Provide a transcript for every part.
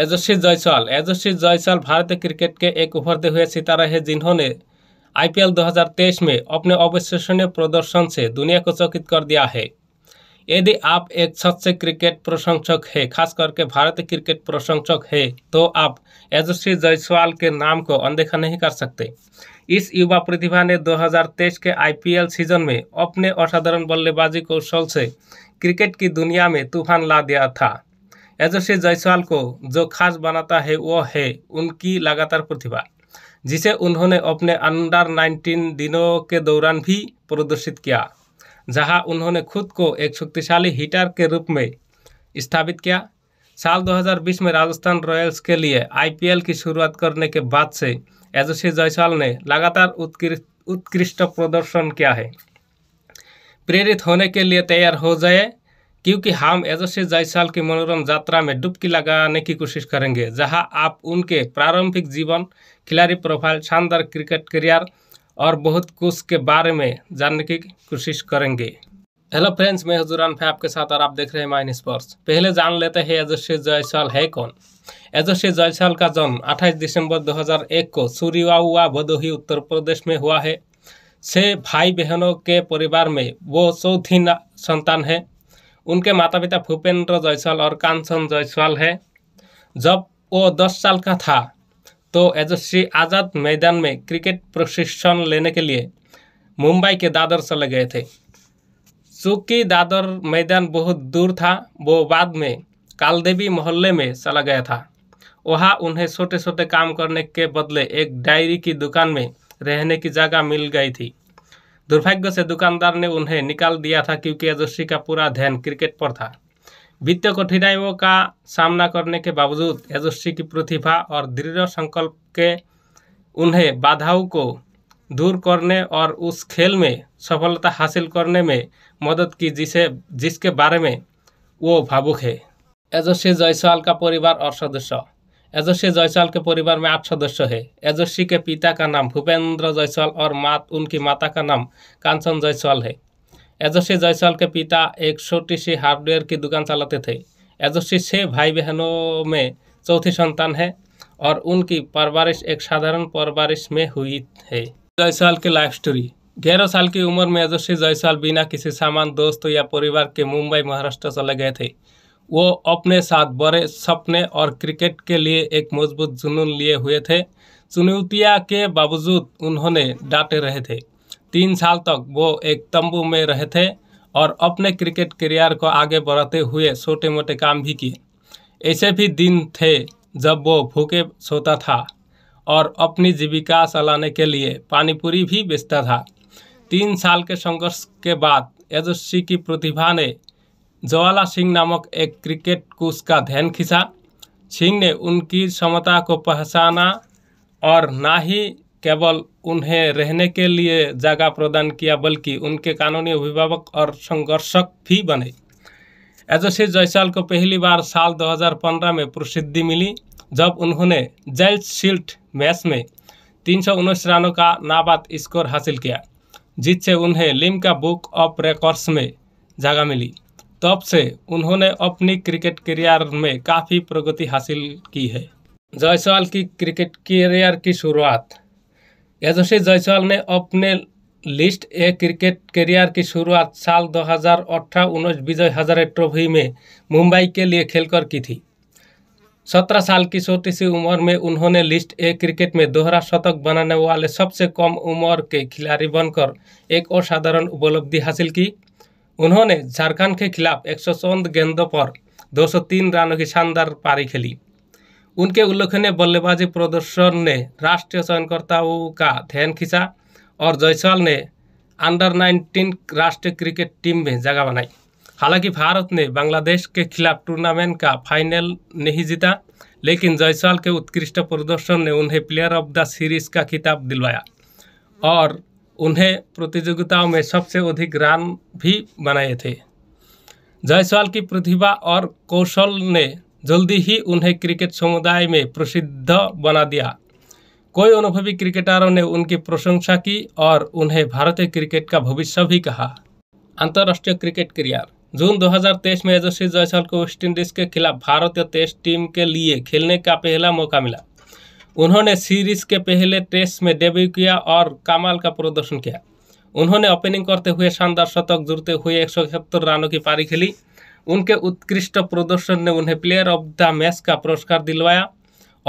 एजस्वी जयसवाल एजस्वी जयसवाल भारतीय क्रिकेट के एक उभरते हुए सितारा है जिन्होंने आईपीएल 2023 में अपने अविश्वसनीय प्रदर्शन से दुनिया को चकित कर दिया है यदि आप एक सच्चे क्रिकेट प्रशंसक है खास करके भारतीय क्रिकेट प्रशंसक है तो आप यजस्वी जायसवाल के नाम को अनदेखा नहीं कर सकते इस युवा प्रतिभा ने 2023 के आईपीएल सीजन में अपने असाधारण बल्लेबाजी कौशल से क्रिकेट की दुनिया में तूफान ला दिया था एजस्वी जायसवाल को जो खास बनाता है वो है उनकी लगातार प्रतिभा जिसे उन्होंने अपने अंडर 19 दिनों के दौरान भी प्रदर्शित किया जहां उन्होंने खुद को एक शक्तिशाली हिटर के रूप में स्थापित किया साल 2020 में राजस्थान रॉयल्स के लिए आईपीएल की शुरुआत करने के बाद से यशस्वी जायसवाल ने लगातार उत्कृष्ट प्रदर्शन किया है प्रेरित होने के लिए तैयार हो जाए क्योंकि हम एजस्वी जायसवाल की मनोरम यात्रा में डुबकी लगाने की कोशिश करेंगे जहां आप उनके प्रारंभिक जीवन खिलाड़ी प्रोफाइल शानदार क्रिकेट करियर और बहुत कुछ के बारे में जानने की कोशिश करेंगे हेलो फ्रेंड्स मैं हजूरान फैब आपके साथ और आप देख रहे हैं माइन स्पोर्ट्स पहले जान लेते हैं एजस्वी जायसवाल है कौन एजस्वी जायसवाल का जन्म अट्ठाईस दिसंबर दो को सूर्यवाऊआ भदोही उत्तर प्रदेश में हुआ है से भाई बहनों के परिवार में वो चौथी संतान है उनके माता पिता भूपेंद्र जायसवाल और कांचन जायसवाल है जब वो दस साल का था तो एजस्वी आज़ाद मैदान में क्रिकेट प्रशिक्षण लेने के लिए मुंबई के दादर चले गए थे चूँकि दादर मैदान बहुत दूर था वो बाद में कालदेवी मोहल्ले में चला गया था वहाँ उन्हें छोटे छोटे काम करने के बदले एक डायरी की दुकान में रहने की जगह मिल गई थी दुर्भाग्य से दुकानदार ने उन्हें निकाल दिया था क्योंकि यजस्वी का पूरा ध्यान क्रिकेट पर था वित्तीय कठिनाइयों का सामना करने के बावजूद यजस्वी की प्रतिभा और दृढ़ संकल्प के उन्हें बाधाओं को दूर करने और उस खेल में सफलता हासिल करने में मदद की जिसे जिसके बारे में वो भावुक है यजस्वी जयसवाल का परिवार और सदस्य एजस्वी जायसवाल के परिवार में आठ सदस्य है एजस्वी के पिता का नाम भूपेंद्र जयसवाल और मात उनकी माता का नाम कांचन जयसवाल है एजस्वी जायसवाल के पिता एक छोटी सी हार्डवेयर की दुकान चलाते थे एजस्वी छः भाई बहनों में चौथी संतान है और उनकी परवरिश एक साधारण परवरिश में हुई है जयसवाल की लाइफ स्टोरी ग्यारह साल की उम्र में यजस्वी जायसवाल बिना किसी सामान दोस्त या परिवार के मुंबई महाराष्ट्र चले गए थे वो अपने साथ बड़े सपने और क्रिकेट के लिए एक मजबूत जुनून लिए हुए थे चुनौतियाँ के बावजूद उन्होंने डांटे रहे थे तीन साल तक वो एक तंबू में रहे थे और अपने क्रिकेट करियर को आगे बढ़ाते हुए छोटे मोटे काम भी किए ऐसे भी दिन थे जब वो भूखे सोता था और अपनी जीविका चलाने के लिए पानीपुरी भी बेचता था तीन साल के संघर्ष के बाद यजस्वी की प्रतिभा ने जवाला सिंह नामक एक क्रिकेट कोच का ध्यान खींचा सिंह ने उनकी क्षमता को पहचाना और ना ही केवल उन्हें रहने के लिए जगह प्रदान किया बल्कि उनके कानूनी अभिभावक और संघर्षक भी बने एजोसी जयसवाल को पहली बार साल 2015 में प्रसिद्धि मिली जब उन्होंने जेल शील्ट मैच में तीन रनों का नाबाद स्कोर हासिल किया जिससे उन्हें लिम का बुक ऑफ रिकॉर्ड्स में जगह मिली तब से उन्होंने अपनी क्रिकेट करियर में काफ़ी प्रगति हासिल की है जायसवाल की क्रिकेट करियर की शुरुआत यजस्वी जायसवाल ने अपने लिस्ट ए क्रिकेट करियर की शुरुआत साल 2018 उन्नीस विजय हजारे ट्रॉफी में मुंबई के लिए खेलकर की थी सत्रह साल की छोटी सी उम्र में उन्होंने लिस्ट ए क्रिकेट में दोहरा शतक बनाने वाले सबसे कम उम्र के खिलाड़ी बनकर एक असाधारण उपलब्धि हासिल की उन्होंने झारखंड के खिलाफ एक गेंदों पर 203 रनों की शानदार पारी खेली उनके उल्लेखनीय बल्लेबाजी प्रदर्शन ने राष्ट्रीय चयनकर्ताओं का ध्यान खींचा और जयसवाल ने अंडर 19 राष्ट्रीय क्रिकेट टीम में जगह बनाई हालांकि भारत ने बांग्लादेश के खिलाफ टूर्नामेंट का फाइनल नहीं जीता लेकिन जयसवाल के उत्कृष्ट प्रदर्शन ने उन्हें प्लेयर ऑफ द सीरीज का खिताब दिलवाया और उन्हें प्रतियोगिताओं में सबसे अधिक रान भी बनाए थे जायसवाल की प्रतिभा और कौशल ने जल्दी ही उन्हें क्रिकेट समुदाय में प्रसिद्ध बना दिया कोई अनुभवी क्रिकेटरों ने उनकी प्रशंसा की और उन्हें भारतीय क्रिकेट का भविष्य भी कहा अंतर्राष्ट्रीय क्रिकेट करियर जून 2023 में यजस्वी जायसवाल को वेस्टइंडीज के खिलाफ भारतीय टेस्ट टीम के लिए खेलने का पहला मौका मिला उन्होंने सीरीज के पहले टेस्ट में डेब्यू किया और कमाल का प्रदर्शन किया उन्होंने ओपनिंग करते हुए शानदार शतक जुड़ते हुए एक रनों की पारी खेली उनके उत्कृष्ट प्रदर्शन ने उन्हें प्लेयर ऑफ द मैच का पुरस्कार दिलवाया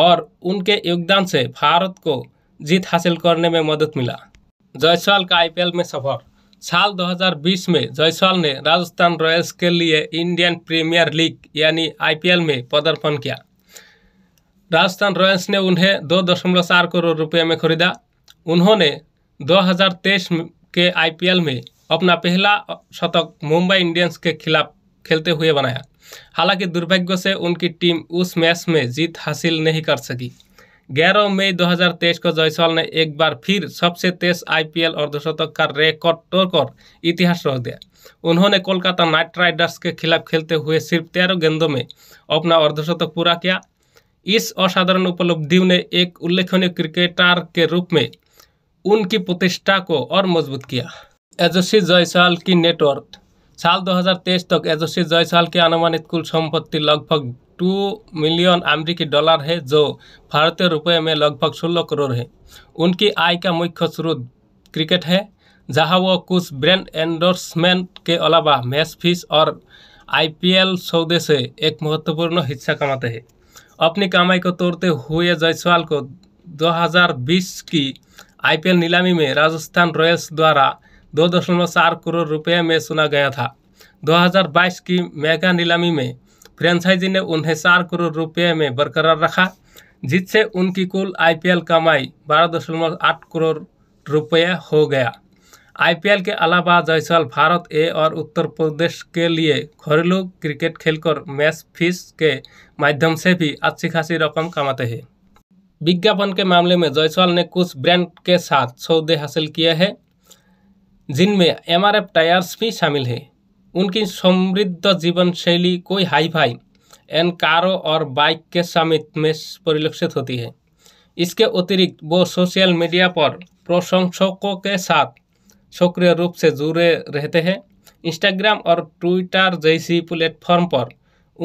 और उनके योगदान से भारत को जीत हासिल करने में मदद मिला जायसवाल का आईपीएल में सफर साल 2020 में जायसवाल ने राजस्थान रॉयल्स के लिए इंडियन प्रीमियर लीग यानी आईपीएल में पदार्पण किया राजस्थान रॉयल्स ने उन्हें दो दशमलव चार करोड़ रुपये में खरीदा उन्होंने 2023 के आईपीएल में अपना पहला शतक मुंबई इंडियंस के खिलाफ खेलते हुए बनाया हालांकि दुर्भाग्य से उनकी टीम उस मैच में जीत हासिल नहीं कर सकी ग्यारह मई 2023 को जयसवाल ने एक बार फिर सबसे तेज आईपीएल अर्धशतक का रिकॉर्ड तोड़कर इतिहास रख दिया उन्होंने कोलकाता नाइट राइडर्स के खिलाफ खेलते हुए सिर्फ तेरह गेंदों में अपना अर्धशतक पूरा किया इस असाधारण उपलब्धियों ने एक उल्लेखनीय क्रिकेटर के रूप में उनकी प्रतिष्ठा को और मजबूत किया एजस्वी जयसवाल की नेटवर्क साल 2023 तक एजस्वी जयसवाल की अनुमानित कुल संपत्ति लगभग टू मिलियन अमेरिकी डॉलर है जो भारतीय रुपये में लगभग सोलह करोड़ है उनकी आय का मुख्य स्रोत क्रिकेट है जहां वह कुछ ब्रांड एंडोर्समेंट के अलावा मैच फीस और आईपीएल सौदे से एक महत्वपूर्ण हिस्सा कमाते हैं अपनी कमाई को तोड़ते हुए जायसवाल को 2020 की आईपीएल नीलामी में राजस्थान रॉयल्स द्वारा दो दशमलव चार करोड़ रुपये में सुना गया था 2022 की मेगा नीलामी में फ्रेंचाइजी ने उन्हें चार करोड़ रुपये में बरकरार रखा जिससे उनकी कुल आईपीएल कमाई बारह दशमलव आठ करोड़ रुपये हो गया आईपीएल के अलावा जायसवाल भारत ए और उत्तर प्रदेश के लिए घरेलू क्रिकेट खेलकर मैच फीस के माध्यम से भी अच्छी खासी रकम कमाते हैं विज्ञापन के मामले में जायसवाल ने कुछ ब्रांड के साथ सौदे हासिल किए हैं जिनमें एम आर एफ टायर्स भी शामिल है उनकी समृद्ध जीवन शैली कोई हाई फाई एन कारों और बाइक के समित में परिलक्षित होती है इसके अतिरिक्त वो सोशल मीडिया पर प्रशंसकों के साथ सक्रिय रूप से जुड़े रहते हैं इंस्टाग्राम और ट्विटर जैसी प्लेटफॉर्म पर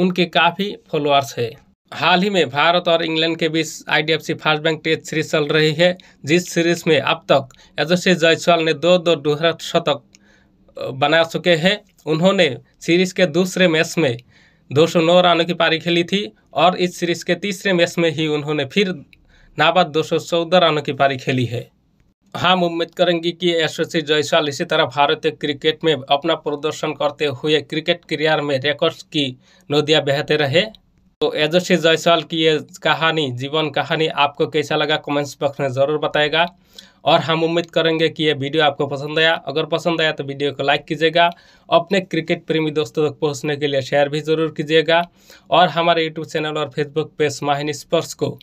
उनके काफ़ी फॉलोअर्स है हाल ही में भारत और इंग्लैंड के बीच IDFC first bank test series चल रही है जिस सीरीज में अब तक यजस्वी जायसवाल ने दो दो दोहरा शतक बना चुके हैं उन्होंने सीरीज के दूसरे मैच में दो सौ नौ रनों की पारी खेली थी और इस सीरीज के तीसरे मैच में ही उन्होंने फिर नाबाद दो सौ चौदह रनों की पारी खेली है हम उम्मीद करेंगे कि यशस्वी जयसवाल इसी तरह भारतीय क्रिकेट में अपना प्रदर्शन करते हुए क्रिकेट करियर में रिकॉर्ड्स की नदियाँ बहते रहे तो यशस्वी जायसवाल की ये कहानी जीवन कहानी आपको कैसा लगा कमेंट्स बॉक्स में ज़रूर बताएगा और हम उम्मीद करेंगे कि ये वीडियो आपको पसंद आया अगर पसंद आया तो वीडियो को लाइक कीजिएगा अपने क्रिकेट प्रेमी दोस्तों तक पहुँचने के लिए शेयर भी ज़रूर कीजिएगा और हमारे यूट्यूब चैनल और फेसबुक पेज माहिनी स्पर्श को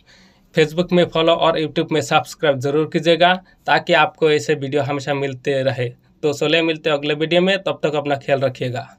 फेसबुक में फॉलो और यूट्यूब में सब्सक्राइब जरूर कीजिएगा ताकि आपको ऐसे वीडियो हमेशा मिलते रहे तो सोलह मिलते अगले वीडियो में तब तक अपना ख्याल रखिएगा